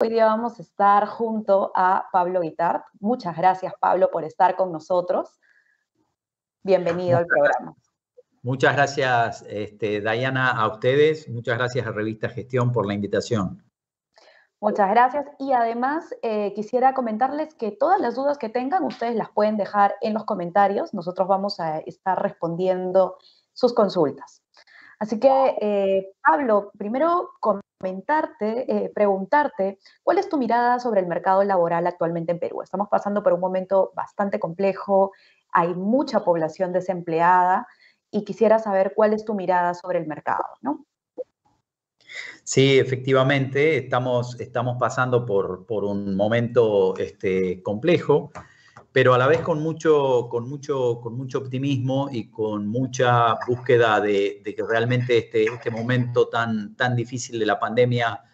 Hoy día vamos a estar junto a Pablo Guitart. Muchas gracias, Pablo, por estar con nosotros. Bienvenido al programa. Muchas gracias, este, a ustedes. Muchas gracias a Revista Gestión por la invitación. Muchas gracias. Y además eh, quisiera comentarles que todas las dudas que tengan ustedes las pueden dejar en los comentarios. Nosotros vamos a estar respondiendo sus consultas. Así que, eh, Pablo, primero comentarte, eh, preguntarte, ¿cuál es tu mirada sobre el mercado laboral actualmente en Perú? Estamos pasando por un momento bastante complejo, hay mucha población desempleada y quisiera saber cuál es tu mirada sobre el mercado, ¿no? Sí, efectivamente, estamos, pasando por, por un momento este, complejo pero a la vez con mucho, optimismo y con mucha búsqueda de, que realmente este, este, momento tan, tan difícil de la pandemia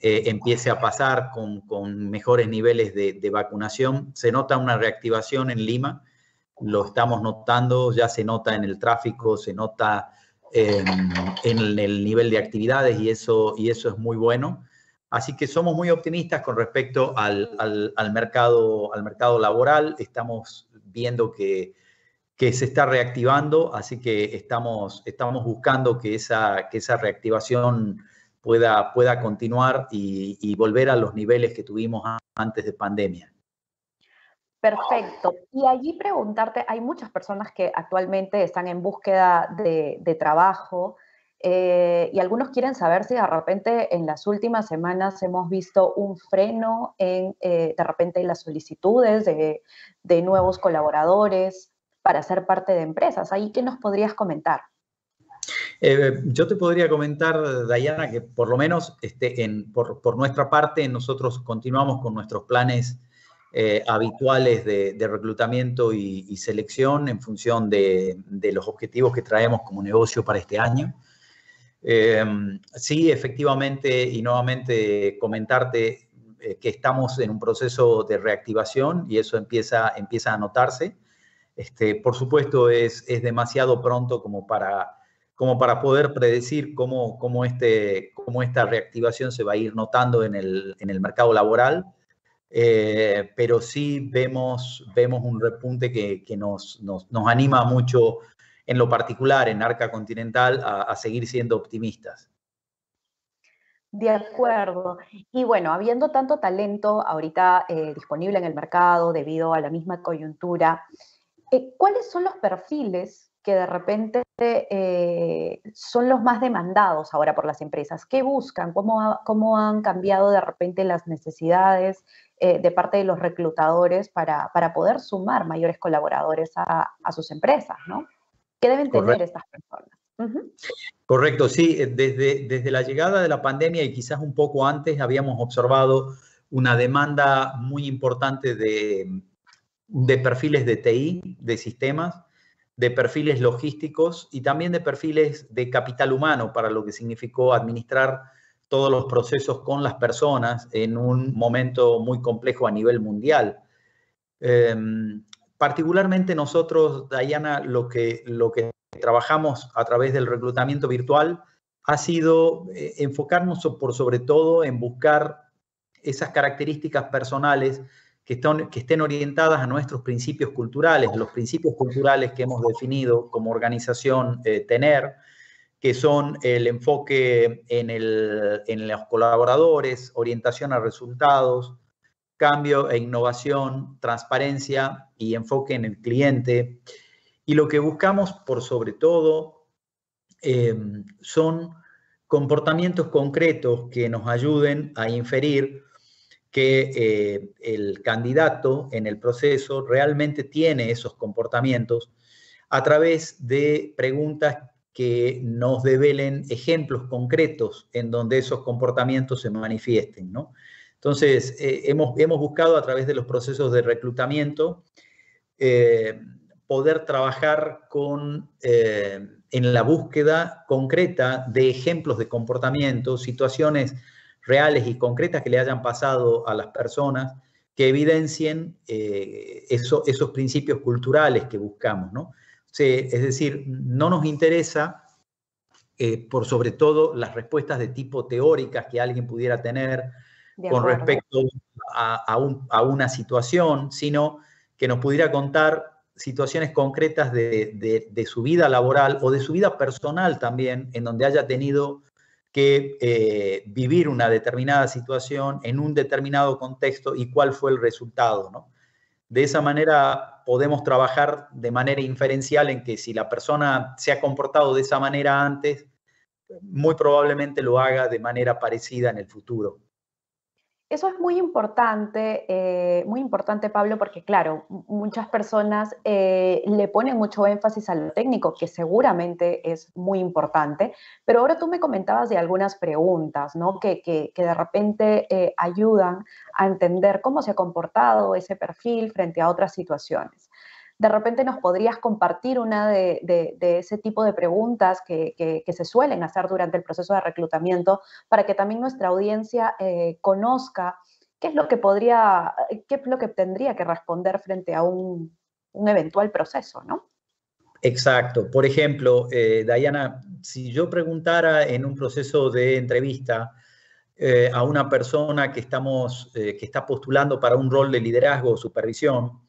eh, empiece a pasar con, mejores niveles de, vacunación. Se nota una reactivación en Lima, lo estamos notando, ya se nota en el tráfico, se nota en, en el nivel de actividades y eso, y eso es muy bueno. Así que somos muy optimistas con respecto al, mercado, al mercado laboral. Estamos viendo que, se está reactivando, así que estamos, buscando que esa, reactivación pueda, continuar y, volver a los niveles que tuvimos antes de pandemia. Perfecto. Y allí preguntarte, hay muchas personas que actualmente están en búsqueda de, de trabajo, eh, y algunos quieren saber si de repente en las últimas semanas hemos visto un freno en, eh, de repente, las solicitudes de, nuevos colaboradores para ser parte de empresas. Ahí, ¿qué nos podrías comentar? Eh, yo te podría comentar, Dayana, que por lo menos este, por, nuestra parte nosotros continuamos con nuestros planes habituales de, reclutamiento y, selección en función de, los objetivos que traemos como negocio para este año. Em, sí, efectivamente, y nuevamente comentarte eh, que estamos en un proceso de reactivación y eso empieza, empieza a notarse. Este, por supuesto, es, es, demasiado pronto como para, como para poder predecir cómo, cómo, este, cómo esta reactivación se va a ir notando en el, mercado laboral, eh, pero sí vemos, vemos un repunte que, nos, nos, nos anima mucho en lo particular en Arca Continental a, seguir siendo optimistas. De acuerdo. Y bueno, habiendo tanto talento ahorita eh, disponible en el mercado debido a la misma coyuntura, eh, ¿cuáles son los perfiles que de repente eh, son los más demandados ahora por las empresas? ¿Qué buscan? ¿Cómo, han cambiado de repente las necesidades de parte de los reclutadores para, poder sumar mayores colaboradores a, a sus empresas? ¿no? deben tener estas personas. Correcto, sí, eh, desde, desde la llegada de la pandemia y quizás un poco antes habíamos observado una demanda muy importante de, de perfiles de TI, de sistemas, de perfiles logísticos y también de perfiles de capital humano para lo que significó administrar todos los procesos con las personas en un momento muy complejo a nivel mundial. Em, particularmente nosotros, Dayana, lo que, lo que trabajamos a través del reclutamiento virtual ha sido eh, enfocarnos por sobre todo en buscar esas características personales que, estén orientadas a nuestros principios culturales, los principios culturales que hemos definido como organización eh, tener, que son el enfoque en los colaboradores, orientación a resultados, cambio e innovación, transparencia y enfoque en el cliente. Y lo que buscamos, por sobre todo, em, son comportamientos concretos que nos ayuden a inferir que eh, el candidato en el proceso realmente tiene esos comportamientos a través de preguntas que nos develen ejemplos concretos en donde esos comportamientos se manifiesten, ¿no? Entonces, eh, hemos, buscado a través de los procesos de reclutamiento eh, poder trabajar con, eh, en la búsqueda concreta de ejemplos de comportamiento, situaciones reales y concretas que le hayan pasado a las personas que evidencien esos principios culturales que buscamos. ¿no? es decir, no nos interesa por sobre todo las respuestas de tipo teóricas que alguien pudiera tener con respecto a, una situación, sino que nos pudiera contar situaciones concretas de, su vida laboral o de su vida personal también, en donde haya tenido que eh, vivir una determinada situación en un determinado contexto y cuál fue el resultado. ¿no? De esa manera podemos trabajar de manera inferencial en que si la persona se ha comportado de esa manera antes, muy probablemente lo haga de manera parecida en el futuro. Eso es muy importante, eh, muy importante, Pablo, porque claro, muchas personas eh, le ponen mucho énfasis a lo técnico, que seguramente es muy importante, pero ahora tú me comentabas de algunas preguntas, ¿no? Que, de repente eh, ayudan a entender cómo se ha comportado ese perfil frente a otras situaciones de repente nos podrías compartir una de, ese tipo de preguntas que, se suelen hacer durante el proceso de reclutamiento para que también nuestra audiencia eh, conozca qué es lo que podría, eh, qué es lo que tendría que responder frente a un, eventual proceso, ¿no? Exacto. Por ejemplo, eh, Diana, si yo preguntara en un proceso de entrevista, a una persona que, estamos, que está postulando para un rol de liderazgo o supervisión,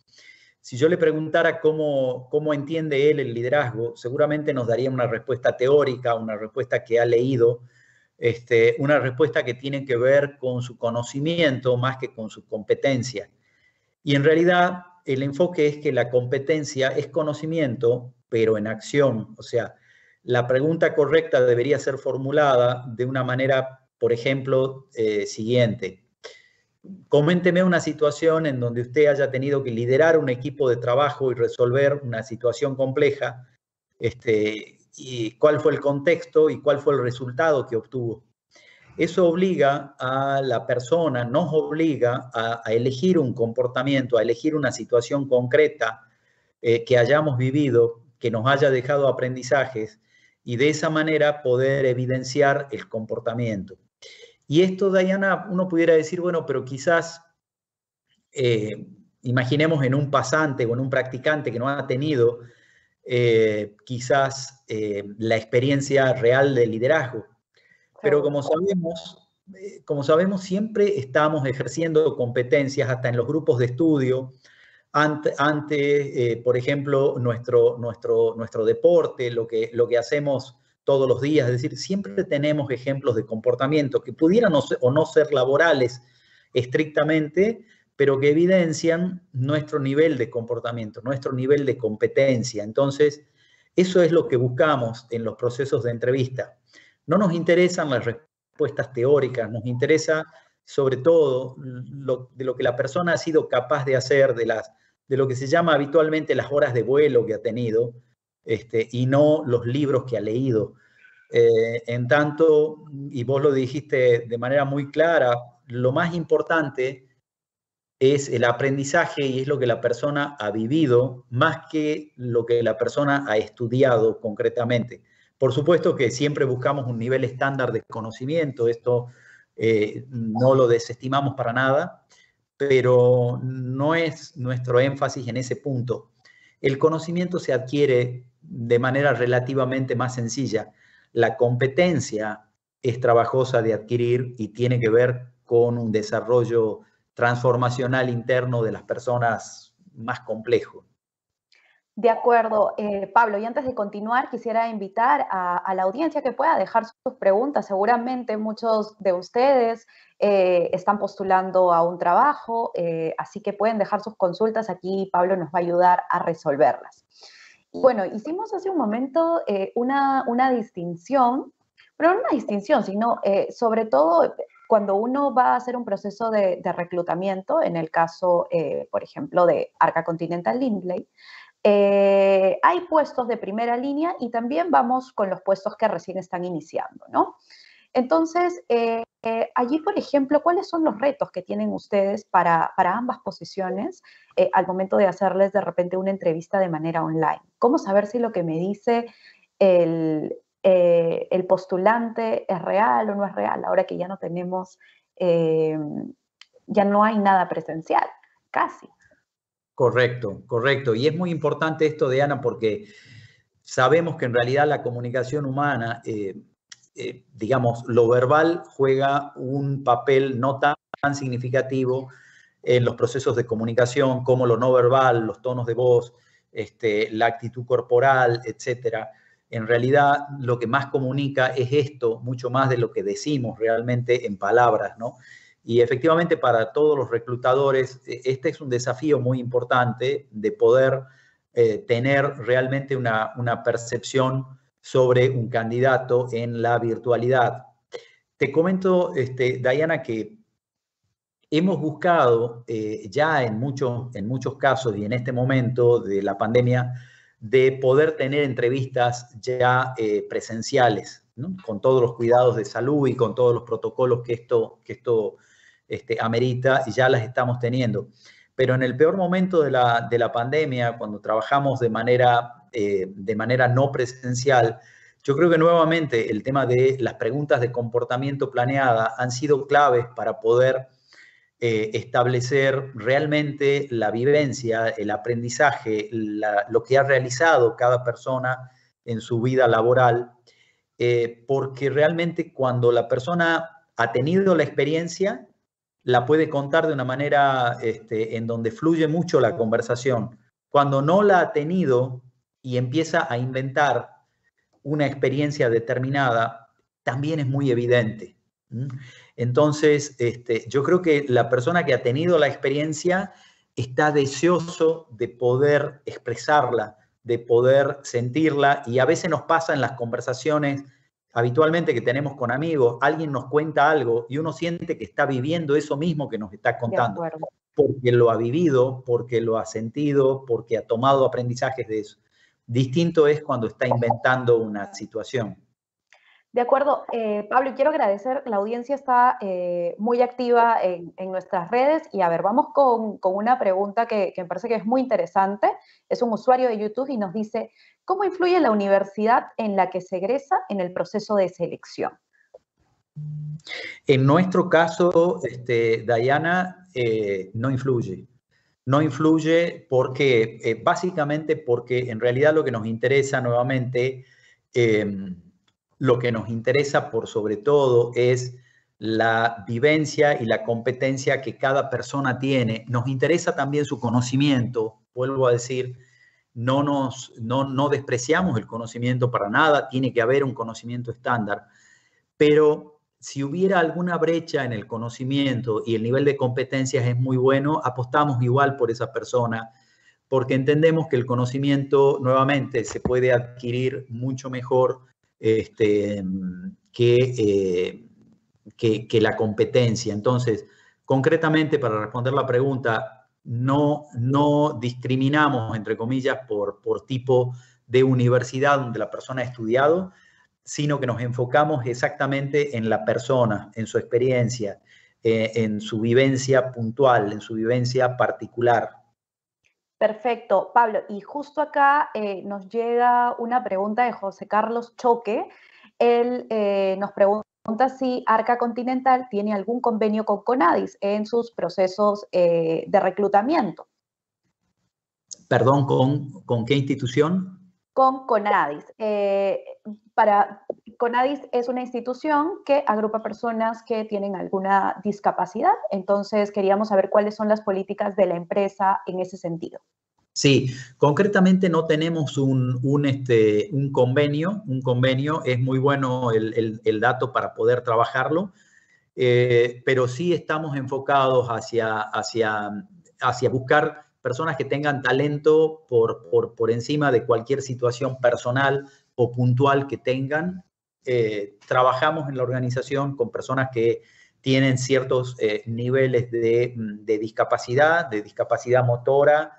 si yo le preguntara cómo, cómo entiende él el liderazgo, seguramente nos daría una respuesta teórica, una respuesta que ha leído, este, una respuesta que tiene que ver con su conocimiento más que con su competencia. Y en realidad el enfoque es que la competencia es conocimiento, pero en acción. O sea, la pregunta correcta debería ser formulada de una manera, por ejemplo, eh, siguiente coménteme una situación en donde usted haya tenido que liderar un equipo de trabajo y resolver una situación compleja. Este, y cuál fue el contexto y cuál fue el resultado que obtuvo. Eso obliga a la persona, nos obliga a, elegir un comportamiento, a elegir una situación concreta eh, que hayamos vivido, que nos haya dejado aprendizajes y de esa manera poder evidenciar el comportamiento. Y esto, Diana, uno pudiera decir, bueno, pero quizás eh, imaginemos en un pasante o en un practicante que no ha tenido eh, quizás eh, la experiencia real de liderazgo. Pero como sabemos, como sabemos, siempre estamos ejerciendo competencias hasta en los grupos de estudio, ante, por ejemplo, nuestro, nuestro, nuestro deporte, lo que, lo que hacemos todos los días, es decir, siempre tenemos ejemplos de comportamiento que pudieran o no ser laborales estrictamente, pero que evidencian nuestro nivel de comportamiento, nuestro nivel de competencia. Entonces, eso es lo que buscamos en los procesos de entrevista. No nos interesan las respuestas teóricas, nos interesa sobre todo lo, de lo que la persona ha sido capaz de hacer, de, las, de lo que se llama habitualmente las horas de vuelo que ha tenido, este, y no los libros que ha leído. Eh, en tanto, y vos lo dijiste de manera muy clara, lo más importante es el aprendizaje y es lo que la persona ha vivido más que lo que la persona ha estudiado concretamente. Por supuesto que siempre buscamos un nivel estándar de conocimiento, esto eh, no lo desestimamos para nada, pero no es nuestro énfasis en ese punto. El conocimiento se adquiere de manera relativamente más sencilla. La competencia es trabajosa de adquirir y tiene que ver con un desarrollo transformacional interno de las personas más complejo. De acuerdo, eh, Pablo, y antes de continuar, quisiera invitar a, la audiencia que pueda dejar sus preguntas. Seguramente muchos de ustedes eh, están postulando a un trabajo, eh, así que pueden dejar sus consultas. Aquí y Pablo nos va a ayudar a resolverlas. Bueno, hicimos hace un momento eh, una, distinción, pero no una distinción, sino eh, sobre todo eh, cuando uno va a hacer un proceso de, reclutamiento, en el caso, por ejemplo, de Arca Continental Lindley, hay puestos de primera línea y también vamos con los puestos que recién están iniciando, ¿no? Entonces, eh, eh, allí, por ejemplo, ¿cuáles son los retos que tienen ustedes para, ambas posiciones eh, al momento de hacerles de repente una entrevista de manera online? ¿Cómo saber si lo que me dice el, el postulante es real o no es real ahora que ya no tenemos, ya no hay nada presencial, casi? Correcto, correcto. Y es muy importante esto, Diana, porque sabemos que en realidad la comunicación humana eh, digamos, lo verbal juega un papel no tan, significativo en los procesos de comunicación como lo no verbal, los tonos de voz, este, la actitud corporal, etc. En realidad, lo que más comunica es esto, mucho más de lo que decimos realmente en palabras, ¿no? Y efectivamente para todos los reclutadores, e, este es un desafío muy importante de poder eh, tener realmente una, una percepción sobre un candidato en la virtualidad. Te comento, este, Diana, que hemos buscado eh, ya en muchos, en muchos casos y en este momento de la pandemia de poder tener entrevistas ya eh, presenciales, con todos los cuidados de salud y con todos los protocolos que esto, que esto este, amerita, y ya las estamos teniendo pero en el peor momento de la, pandemia, cuando trabajamos de manera, eh, de manera no presencial, yo creo que nuevamente el tema de las preguntas de comportamiento planeada han sido claves para poder eh, establecer realmente la vivencia, el aprendizaje, lo que ha realizado cada persona en su vida laboral, eh, porque realmente cuando la persona ha tenido la experiencia, la puede contar de una manera este, en donde fluye mucho la conversación. Cuando no la ha tenido y empieza a inventar una experiencia determinada, también es muy evidente. Entonces, este, yo creo que la persona que ha tenido la experiencia está deseoso de poder expresarla, de poder sentirla, y a veces nos pasa en las conversaciones habitualmente que tenemos con amigos, alguien nos cuenta algo y uno siente que está viviendo eso mismo que nos está contando, porque lo ha vivido, porque lo ha sentido, porque ha tomado aprendizajes de eso. Distinto es cuando está inventando una situación. De acuerdo, eh, Pablo, quiero agradecer, la audiencia está eh, muy activa en, nuestras redes y a ver, vamos con, una pregunta que, me parece que es muy interesante. Es un usuario de YouTube y nos dice, ¿cómo influye la universidad en la que se egresa en el proceso de selección? En nuestro caso, este, Diana, eh, no influye. No influye porque, básicamente porque en realidad lo que nos interesa nuevamente... Em, lo que nos interesa por sobre todo es la vivencia y la competencia que cada persona tiene. Nos interesa también su conocimiento, vuelvo a decir, no, nos, no, despreciamos el conocimiento para nada, tiene que haber un conocimiento estándar, pero si hubiera alguna brecha en el conocimiento y el nivel de competencias es muy bueno, apostamos igual por esa persona, porque entendemos que el conocimiento nuevamente se puede adquirir mucho mejor este, eh, que, que, la competencia. Entonces, concretamente, para responder la pregunta, no, no discriminamos, entre comillas, por, por tipo de universidad donde la persona ha estudiado, sino que nos enfocamos exactamente en la persona, en su experiencia, eh, en su vivencia puntual, en su vivencia particular. Perfecto, Pablo. Y justo acá eh, nos llega una pregunta de José Carlos Choque. Él eh, nos pregunta si Arca Continental tiene algún convenio con Conadis en sus procesos eh, de reclutamiento. Perdón, ¿con, ¿con qué institución? con CONADIS. Eh, para, CONADIS es una institución que agrupa personas que tienen alguna discapacidad, entonces queríamos saber cuáles son las políticas de la empresa en ese sentido. Sí, concretamente no tenemos un, este, un convenio, un convenio, es muy bueno el, dato para poder trabajarlo, eh, pero sí estamos enfocados hacia, hacia buscar personas que tengan talento por, encima de cualquier situación personal o puntual que tengan. Eh, trabajamos en la organización con personas que tienen ciertos eh, niveles mm, de, discapacidad, de discapacidad motora,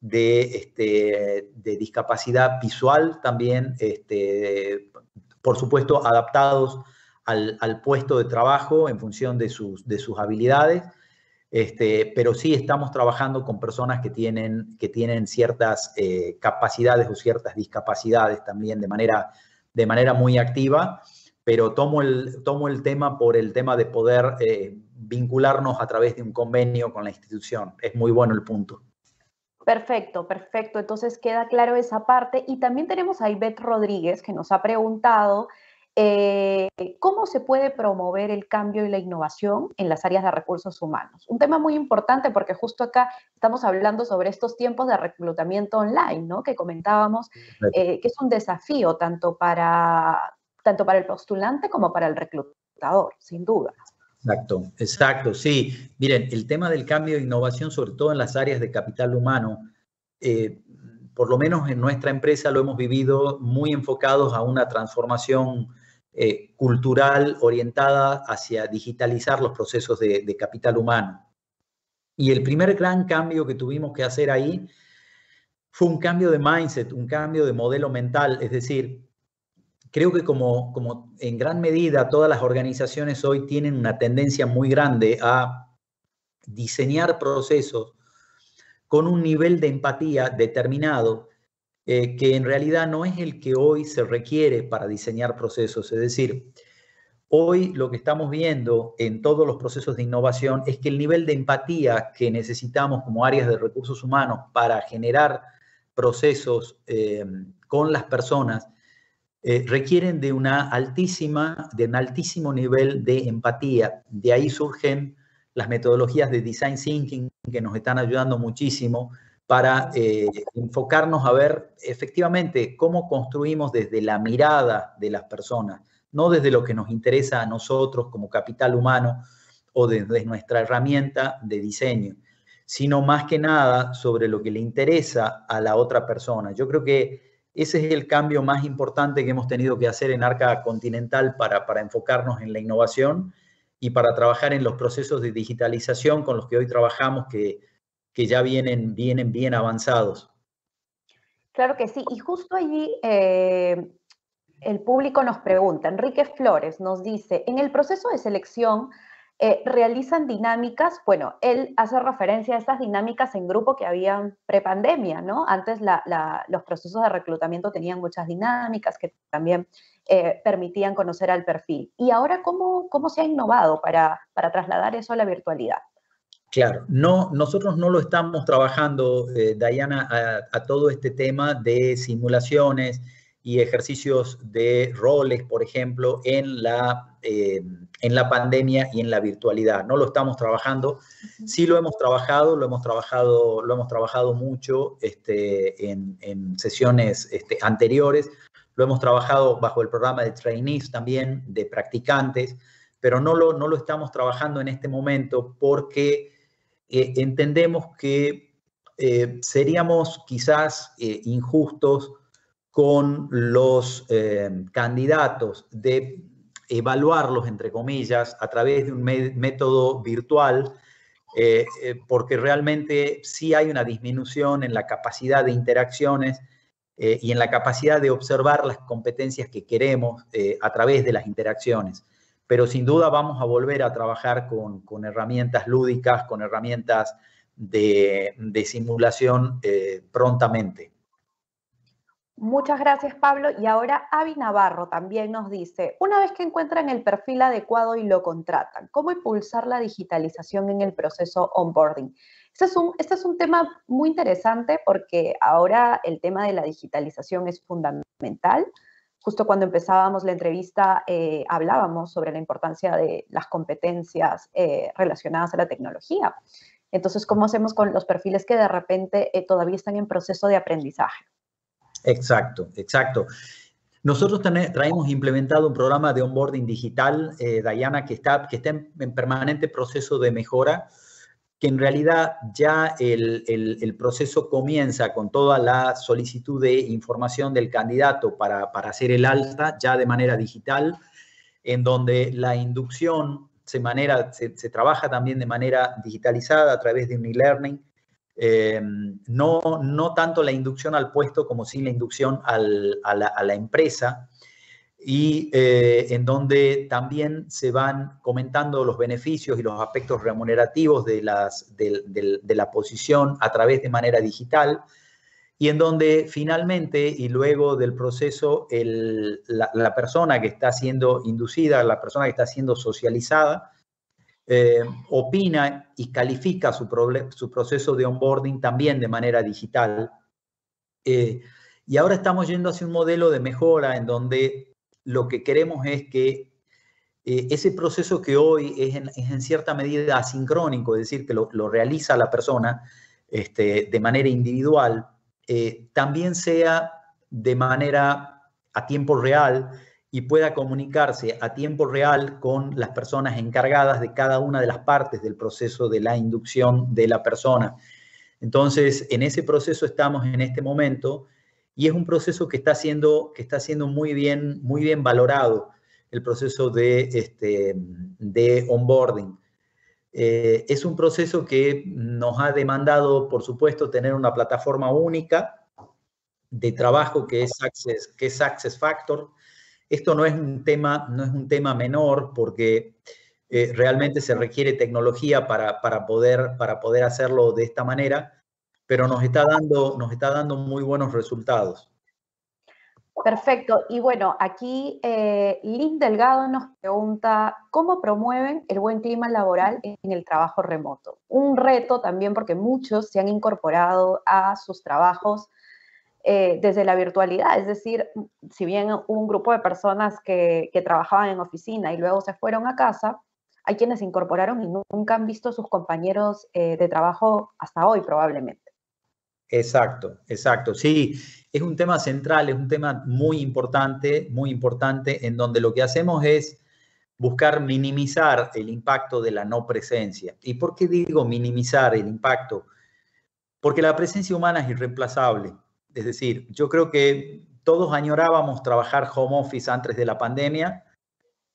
de, este, discapacidad visual también, este, por supuesto, adaptados al, puesto de trabajo en función de sus habilidades este, pero sí estamos trabajando con personas que tienen, que tienen ciertas eh, capacidades o ciertas discapacidades también de manera, de manera muy activa, pero tomo el, tomo el tema por el tema de poder eh, vincularnos a través de un convenio con la institución. Es muy bueno el punto. Perfecto, perfecto. Entonces queda claro esa parte. Y también tenemos a Ivette Rodríguez que nos ha preguntado eh, cómo se puede promover el cambio y la innovación en las áreas de recursos humanos. Un tema muy importante porque justo acá estamos hablando sobre estos tiempos de reclutamiento online, ¿no? Que comentábamos, eh, que es un desafío tanto para, tanto para el postulante como para el reclutador, sin duda. Exacto, exacto, sí. Miren, el tema del cambio e innovación, sobre todo en las áreas de capital humano, eh, por lo menos en nuestra empresa lo hemos vivido muy enfocados a una transformación eh, cultural orientada hacia digitalizar los procesos de, capital humano. Y el primer gran cambio que tuvimos que hacer ahí fue un cambio de mindset, un cambio de modelo mental. Es decir, creo que como, como en gran medida todas las organizaciones hoy tienen una tendencia muy grande a diseñar procesos con un nivel de empatía determinado, eh, que en realidad no es el que hoy se requiere para diseñar procesos. Es decir, hoy lo que estamos viendo en todos los procesos de innovación es que el nivel de empatía que necesitamos como áreas de recursos humanos para generar procesos eh, con las personas eh, requieren de una altísima, de un altísimo nivel de empatía. De ahí surgen las metodologías de design thinking que nos están ayudando muchísimo para eh, enfocarnos a ver efectivamente cómo construimos desde la mirada de las personas, no desde lo que nos interesa a nosotros como capital humano o desde nuestra herramienta de diseño, sino más que nada sobre lo que le interesa a la otra persona. Yo creo que ese es el cambio más importante que hemos tenido que hacer en Arca Continental para, para enfocarnos en la innovación y para trabajar en los procesos de digitalización con los que hoy trabajamos, que que ya vienen, vienen bien avanzados. Claro que sí, y justo allí eh, el público nos pregunta, Enrique Flores nos dice, en el proceso de selección eh, realizan dinámicas, bueno, él hace referencia a esas dinámicas en grupo que habían prepandemia, ¿no? Antes los procesos de reclutamiento tenían muchas dinámicas que también eh, permitían conocer al perfil. ¿Y ahora cómo, cómo se ha innovado para trasladar eso a la virtualidad? Claro, no, nosotros no lo estamos trabajando, eh, Diana, a, todo este tema de simulaciones y ejercicios de roles, por ejemplo, en la, em, en la pandemia y en la virtualidad. No lo estamos trabajando. Sí lo hemos trabajado, lo hemos trabajado, lo hemos trabajado mucho este, en, sesiones este, anteriores. Lo hemos trabajado bajo el programa de trainees también, de practicantes, pero no lo, no lo estamos trabajando en este momento porque eh, entendemos que eh, seríamos quizás eh, injustos con los candidatos de evaluarlos, entre comillas, a través de un método virtual, porque realmente sí hay una disminución en la capacidad de interacciones y en la capacidad de observar las competencias que queremos a través de las interacciones pero sin duda vamos a volver a trabajar con, herramientas lúdicas, con herramientas de, simulación eh, prontamente. Muchas gracias, Pablo. Y ahora Avi Navarro también nos dice, una vez que encuentran el perfil adecuado y lo contratan, ¿cómo impulsar la digitalización en el proceso onboarding? este es un tema muy interesante porque ahora el tema de la digitalización es fundamental justo cuando empezábamos la entrevista eh, hablábamos sobre la importancia de las competencias eh, relacionadas a la tecnología. Entonces, ¿cómo hacemos con los perfiles que de repente eh, todavía están en proceso de aprendizaje? Exacto, exacto. Nosotros traemos implementado un programa de onboarding digital, Diana, que está, que está en permanente proceso de mejora en realidad ya el, proceso comienza con toda la solicitud de información del candidato para, hacer el alta, ya de manera digital, en donde la inducción se, manera, se, trabaja también de manera digitalizada a través de un e-learning, em, no, no tanto la inducción al puesto como sí la inducción a, la, a la empresa, y eh, en donde también se van comentando los beneficios y los aspectos remunerativos de, las, de, la posición a través de manera digital, y en donde finalmente y luego del proceso la, persona que está siendo inducida, la persona que está siendo socializada, eh, opina y califica su, proceso de onboarding también de manera digital. Eh, y ahora estamos yendo hacia un modelo de mejora en donde lo que queremos es que eh, ese proceso que hoy es en, cierta medida asincrónico, es decir, que lo, realiza la persona este, de manera individual, eh, también sea de manera a tiempo real y pueda comunicarse a tiempo real con las personas encargadas de cada una de las partes del proceso de la inducción de la persona. Entonces, en ese proceso estamos en este momento y es un proceso que está siendo, que está siendo muy, bien, muy bien valorado, el proceso de, este, onboarding. Eh, es un proceso que nos ha demandado, por supuesto, tener una plataforma única de trabajo que es Access, que es Access Factor. Esto no es, un tema, no es un tema menor porque eh, realmente se requiere tecnología para, poder, para poder hacerlo de esta manera pero nos está dando, nos está dando muy buenos resultados. Perfecto. Y bueno, aquí eh, Lynn Delgado nos pregunta, ¿cómo promueven el buen clima laboral en el trabajo remoto? Un reto también porque muchos se han incorporado a sus trabajos eh, desde la virtualidad. Es decir, si bien un grupo de personas que, trabajaban en oficina y luego se fueron a casa, hay quienes se incorporaron y nunca han visto a sus compañeros eh, de trabajo hasta hoy probablemente. Exacto, exacto. Sí, es un tema central, es un tema muy importante, muy importante, en donde lo que hacemos es buscar minimizar el impacto de la no presencia. ¿Y por qué digo minimizar el impacto? Porque la presencia humana es irreemplazable. Es decir, yo creo que todos añorábamos trabajar home office antes de la pandemia,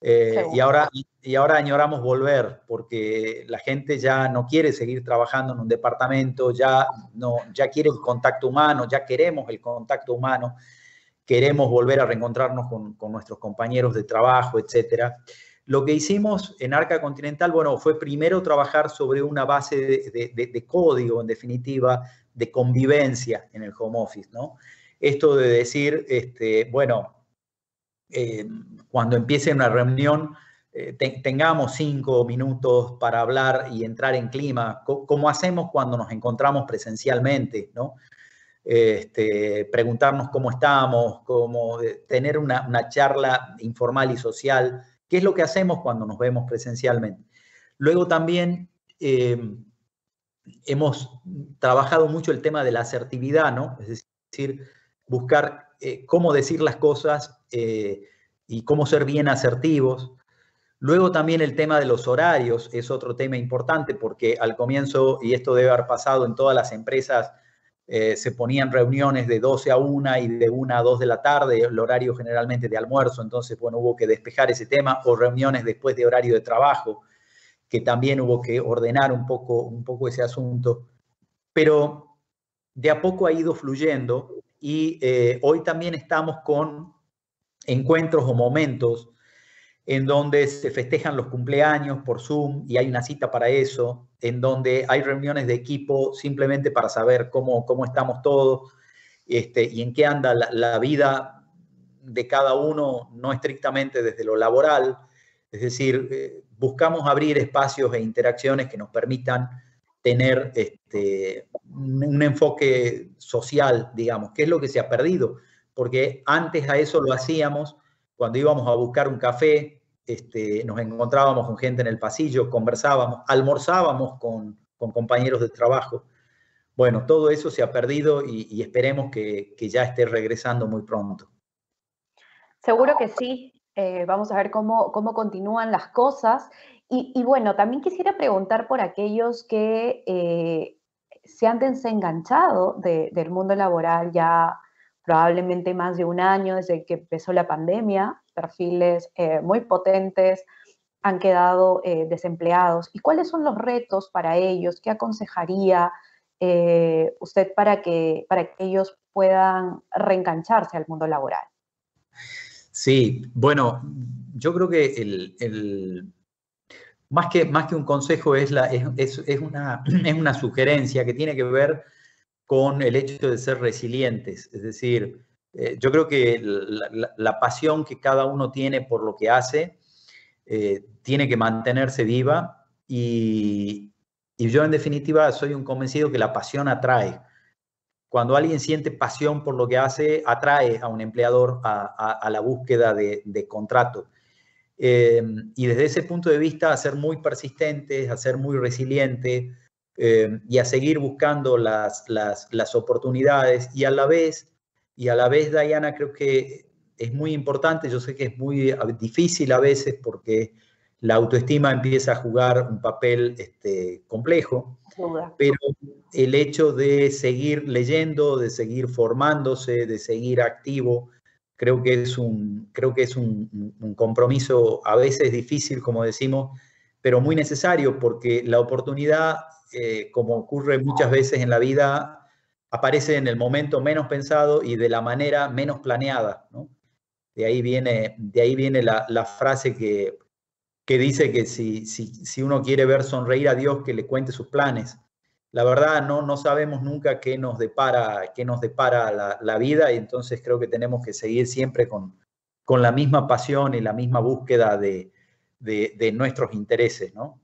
eh, y, ahora, y ahora añoramos volver porque la gente ya no quiere seguir trabajando en un departamento, ya, no, ya quiere el contacto humano, ya queremos el contacto humano, queremos volver a reencontrarnos con, nuestros compañeros de trabajo, etc. Lo que hicimos en Arca Continental, bueno, fue primero trabajar sobre una base de, código, en definitiva, de convivencia en el home office, ¿no? Esto de decir, este, bueno, eh, cuando empiece una reunión eh, tengamos cinco minutos para hablar y entrar en clima, ¿Cómo hacemos cuando nos encontramos presencialmente, este, preguntarnos cómo estamos, cómo, eh, tener una, charla informal y social, qué es lo que hacemos cuando nos vemos presencialmente. Luego también hemos trabajado mucho el tema de la asertividad, ¿no? Es decir, buscar cómo decir las cosas eh, y cómo ser bien asertivos. Luego también el tema de los horarios es otro tema importante porque al comienzo, y esto debe haber pasado en todas las empresas, eh, se ponían reuniones de 12 a 1 y de 1 a 2 de la tarde, el horario generalmente de almuerzo, entonces, bueno, hubo que despejar ese tema, o reuniones después de horario de trabajo, que también hubo que ordenar un poco, un poco ese asunto. Pero de a poco ha ido fluyendo y eh, hoy también estamos con encuentros o momentos en donde se festejan los cumpleaños por Zoom y hay una cita para eso, en donde hay reuniones de equipo simplemente para saber cómo, cómo estamos todos este, y en qué anda la, vida de cada uno, no estrictamente desde lo laboral. Es decir, eh, buscamos abrir espacios e interacciones que nos permitan tener este, un enfoque social, digamos, que es lo que se ha perdido porque antes a eso lo hacíamos cuando íbamos a buscar un café, este, nos encontrábamos con gente en el pasillo, conversábamos, almorzábamos con, compañeros de trabajo. Bueno, todo eso se ha perdido y, esperemos que, ya esté regresando muy pronto. Seguro que sí. Eh, vamos a ver cómo, cómo continúan las cosas. Y, bueno, también quisiera preguntar por aquellos que eh, se han desenganchado del mundo laboral ya probablemente más de un año desde que empezó la pandemia, perfiles eh, muy potentes han quedado eh, desempleados. ¿Y cuáles son los retos para ellos? ¿Qué aconsejaría eh, usted para que, para ellos puedan reengancharse al mundo laboral? Sí, bueno, yo creo que el, más, que, más que un consejo es, la, una, es una sugerencia que tiene que ver con el hecho de ser resilientes. Es decir, eh, yo creo que la, pasión que cada uno tiene por lo que hace eh, tiene que mantenerse viva y, yo en definitiva soy un convencido que la pasión atrae. Cuando alguien siente pasión por lo que hace, atrae a un empleador a, la búsqueda de, contrato. Eh, y desde ese punto de vista, a ser muy persistentes, a ser muy resilientes, eh, y a seguir buscando las, las, oportunidades. Y a la vez, y a la vez, Diana, creo que es muy importante, yo sé que es muy difícil a veces porque la autoestima empieza a jugar un papel este, complejo, pero el hecho de seguir leyendo, de seguir formándose, de seguir activo, creo que es un, creo que es un, un, compromiso a veces difícil, como decimos, pero muy necesario porque la oportunidad como ocurre muchas veces en la vida, aparece en el momento menos pensado y de la manera menos planeada. De ahí viene, de ahí viene la, frase que, dice que si, si, si, uno quiere ver sonreír a Dios, que le cuente sus planes. La verdad, no, no sabemos nunca qué nos depara, qué nos depara la, vida y entonces creo que tenemos que seguir siempre con, con la misma pasión y la misma búsqueda de, de nuestros intereses, ¿no?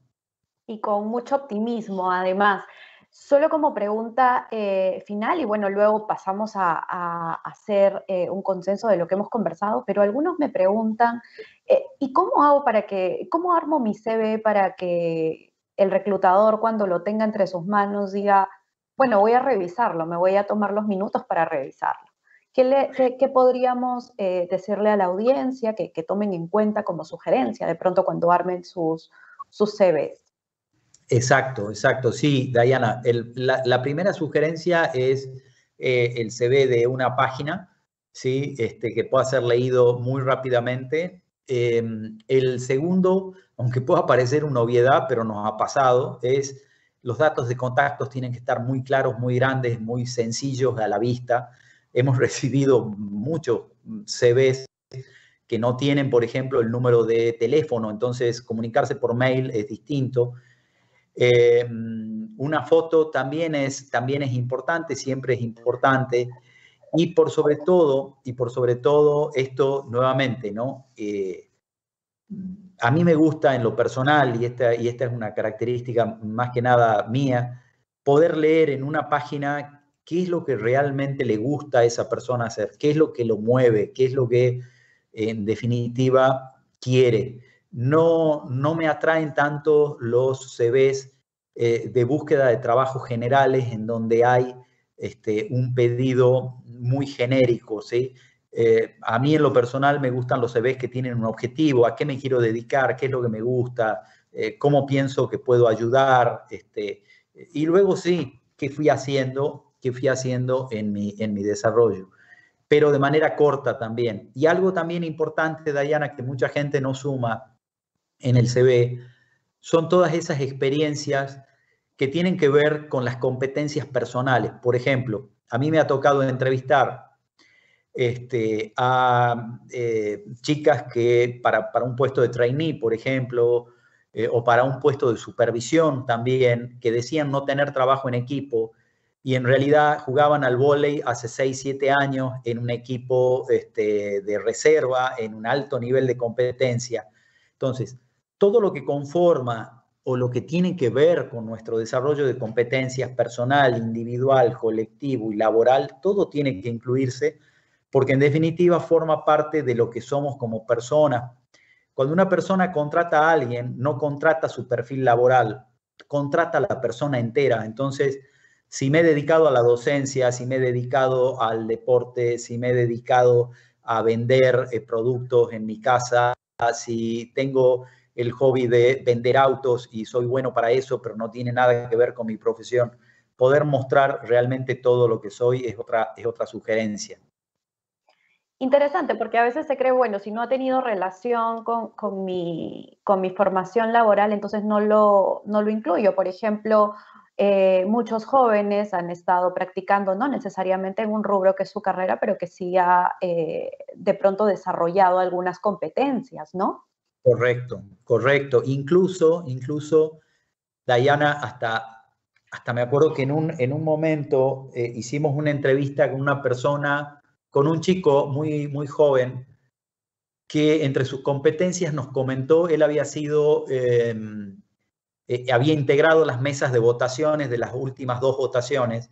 y con mucho optimismo además. Solo como pregunta eh, final, y bueno, luego pasamos a, hacer eh, un consenso de lo que hemos conversado, pero algunos me preguntan, eh, ¿y cómo hago para que, cómo armo mi CV para que el reclutador cuando lo tenga entre sus manos diga, bueno, voy a revisarlo, me voy a tomar los minutos para revisarlo? ¿Qué, le, podríamos decirle a la audiencia que, tomen en cuenta como sugerencia de pronto cuando armen sus, sus CVs? Exacto, exacto. Sí, Diana, la, primera sugerencia es eh, el CV de una página, ¿sí? este, que pueda ser leído muy rápidamente. Em, el segundo, aunque pueda parecer una obviedad, pero nos ha pasado, es los datos de contactos tienen que estar muy claros, muy grandes, muy sencillos a la vista. Hemos recibido muchos CVs que no tienen, por ejemplo, el número de teléfono, entonces comunicarse por mail es distinto. Em, una foto también es, también es importante, siempre es importante. Y por sobre todo, y por sobre todo, esto nuevamente, ¿no? Eh, a mí me gusta en lo personal, y esta, y esta es una característica más que nada mía, poder leer en una página qué es lo que realmente le gusta a esa persona hacer, qué es lo que lo mueve, qué es lo que en definitiva quiere no, no me atraen tanto los CVs eh, de búsqueda de trabajos generales en donde hay este, un pedido muy genérico, ¿sí? Eh, a mí en lo personal me gustan los CVs que tienen un objetivo, a qué me quiero dedicar, qué es lo que me gusta, eh, cómo pienso que puedo ayudar, este, y luego sí, qué fui haciendo, qué fui haciendo en mi, en mi desarrollo, pero de manera corta también. Y algo también importante, Dayana, que mucha gente no suma, en el cb son todas esas experiencias que tienen que ver con las competencias personales. Por ejemplo, a mí me ha tocado entrevistar este, a eh, chicas que para, un puesto de trainee, por ejemplo, eh, o para un puesto de supervisión también, que decían no tener trabajo en equipo y en realidad jugaban al vóley hace 6, 7 años en un equipo este, de reserva, en un alto nivel de competencia. Entonces, todo lo que conforma o lo que tiene que ver con nuestro desarrollo de competencias personal, individual, colectivo y laboral, todo tiene que incluirse porque en definitiva forma parte de lo que somos como personas. Cuando una persona contrata a alguien, no contrata su perfil laboral, contrata a la persona entera. Entonces, si me he dedicado a la docencia, si me he dedicado al deporte, si me he dedicado a vender eh, productos en mi casa, si tengo el hobby de vender autos y soy bueno para eso, pero no tiene nada que ver con mi profesión. Poder mostrar realmente todo lo que soy es otra, es otra sugerencia. Interesante, porque a veces se cree, bueno, si no ha tenido relación con, mi, con mi formación laboral, entonces no lo, no lo incluyo. Por ejemplo, eh, muchos jóvenes han estado practicando, no necesariamente en un rubro que es su carrera, pero que sí ha eh, de pronto desarrollado algunas competencias, ¿no? Correcto, correcto. Incluso, incluso, Diana hasta, hasta me acuerdo que en un, en un momento eh, hicimos una entrevista con una persona, con un chico muy, muy joven, que entre sus competencias nos comentó, él había sido, em, eh, había integrado las mesas de votaciones de las últimas dos votaciones,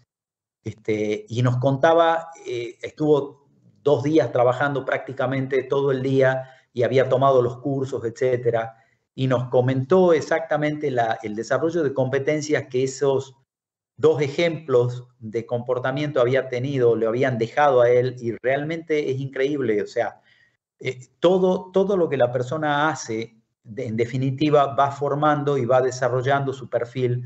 este, y nos contaba, eh, estuvo dos días trabajando prácticamente todo el día, y había tomado los cursos, etcétera, y nos comentó exactamente el desarrollo de competencias que esos dos ejemplos de comportamiento había tenido, le habían dejado a él, y realmente es increíble, o sea, eh, todo, todo lo que la persona hace, en definitiva, va formando y va desarrollando su perfil,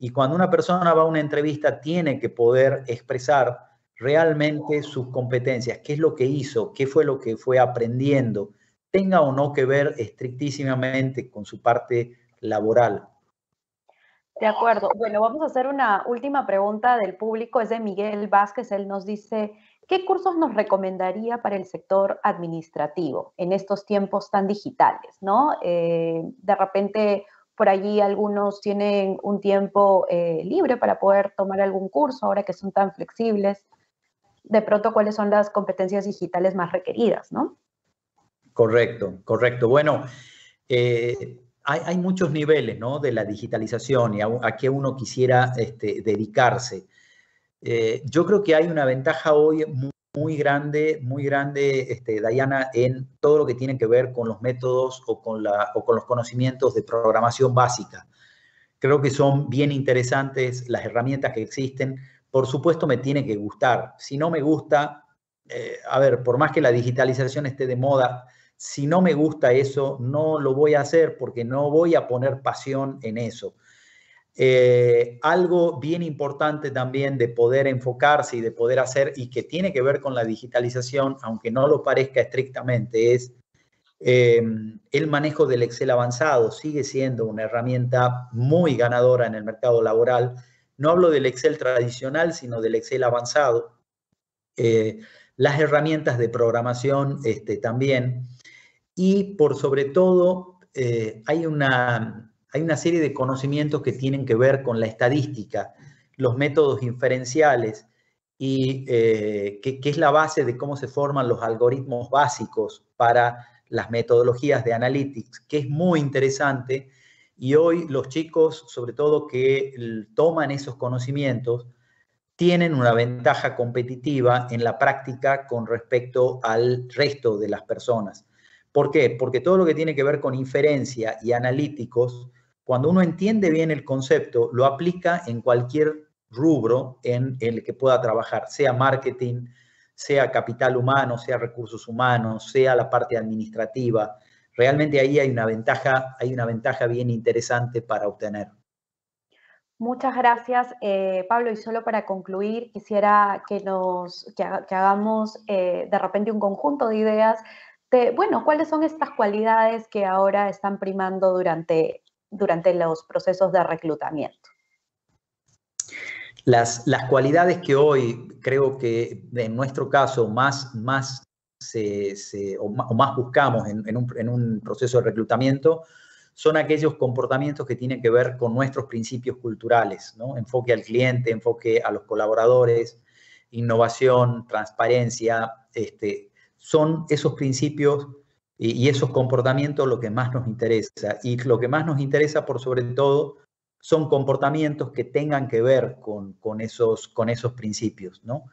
y cuando una persona va a una entrevista, tiene que poder expresar realmente sus competencias, qué es lo que hizo, qué fue lo que fue aprendiendo, tenga o no que ver estrictísimamente con su parte laboral. De acuerdo. Bueno, vamos a hacer una última pregunta del público. Es de Miguel Vázquez. Él nos dice, ¿qué cursos nos recomendaría para el sector administrativo en estos tiempos tan digitales? ¿no? Eh, de repente, por allí algunos tienen un tiempo eh, libre para poder tomar algún curso ahora que son tan flexibles. De pronto, ¿cuáles son las competencias digitales más requeridas? ¿no? Correcto, correcto. Bueno, eh, hay, muchos niveles ¿no? de la digitalización y a, qué uno quisiera este, dedicarse. Eh, yo creo que hay una ventaja hoy muy, grande, muy grande, este, Dayana, en todo lo que tiene que ver con los métodos o con, la, con los conocimientos de programación básica. Creo que son bien interesantes las herramientas que existen. Por supuesto, me tiene que gustar. Si no me gusta, eh, a ver, por más que la digitalización esté de moda, si no me gusta eso, no lo voy a hacer porque no voy a poner pasión en eso. Eh, algo bien importante también de poder enfocarse y de poder hacer y que tiene que ver con la digitalización, aunque no lo parezca estrictamente, es em, el manejo del Excel avanzado. Sigue siendo una herramienta muy ganadora en el mercado laboral. No hablo del Excel tradicional, sino del Excel avanzado. Eh, las herramientas de programación este, también y por sobre todo eh, hay, una, hay una serie de conocimientos que tienen que ver con la estadística, los métodos inferenciales, y eh, que, que, es la base de cómo se forman los algoritmos básicos para las metodologías de analytics, que es muy interesante. Y hoy los chicos, sobre todo que toman esos conocimientos, tienen una ventaja competitiva en la práctica con respecto al resto de las personas. ¿Por qué? Porque todo lo que tiene que ver con inferencia y analíticos, cuando uno entiende bien el concepto, lo aplica en cualquier rubro en el que pueda trabajar, sea marketing, sea capital humano, sea recursos humanos, sea la parte administrativa. Realmente ahí hay una ventaja, hay una ventaja bien interesante para obtener. Muchas gracias, eh, Pablo. Y solo para concluir, quisiera que nos que, hagamos eh, de repente un conjunto de ideas este, bueno, cuáles son estas cualidades que ahora están primando durante, durante los procesos de reclutamiento. Las, cualidades que hoy creo que en nuestro caso más, más, se, o, más buscamos en, en, un, en, un, proceso de reclutamiento son aquellos comportamientos que tienen que ver con nuestros principios culturales, ¿no? enfoque al cliente, enfoque a los colaboradores, innovación, transparencia, este, son esos principios y, esos comportamientos lo que más nos interesa. Y lo que más nos interesa, por sobre todo, son comportamientos que tengan que ver con, esos, con esos principios, ¿no?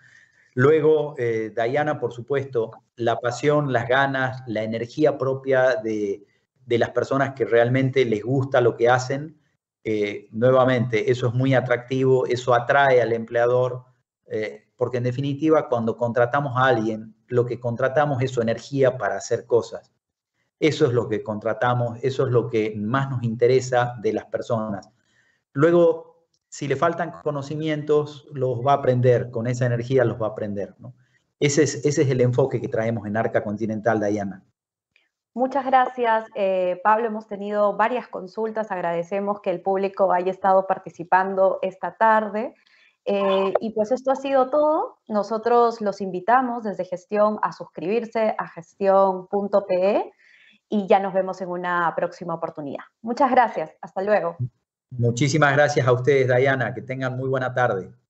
Luego, eh, Diana, por supuesto, la pasión, las ganas, la energía propia de, de las personas que realmente les gusta lo que hacen. Eh, nuevamente, eso es muy atractivo, eso atrae al empleador, eh, porque en definitiva cuando contratamos a alguien, lo que contratamos es su energía para hacer cosas. Eso es lo que contratamos, eso es lo que más nos interesa de las personas. Luego, si le faltan conocimientos, los va a aprender, con esa energía los va a aprender. Ese, es, el enfoque que traemos en Arca Continental, Diana. Muchas gracias, eh, Pablo. Hemos tenido varias consultas. Agradecemos que el público haya estado participando esta tarde. Eh, y pues esto ha sido todo. Nosotros los invitamos desde gestión a suscribirse a gestión.pe y ya nos vemos en una próxima oportunidad. Muchas gracias. Hasta luego. Muchísimas gracias a ustedes, Dayana. Que tengan muy buena tarde.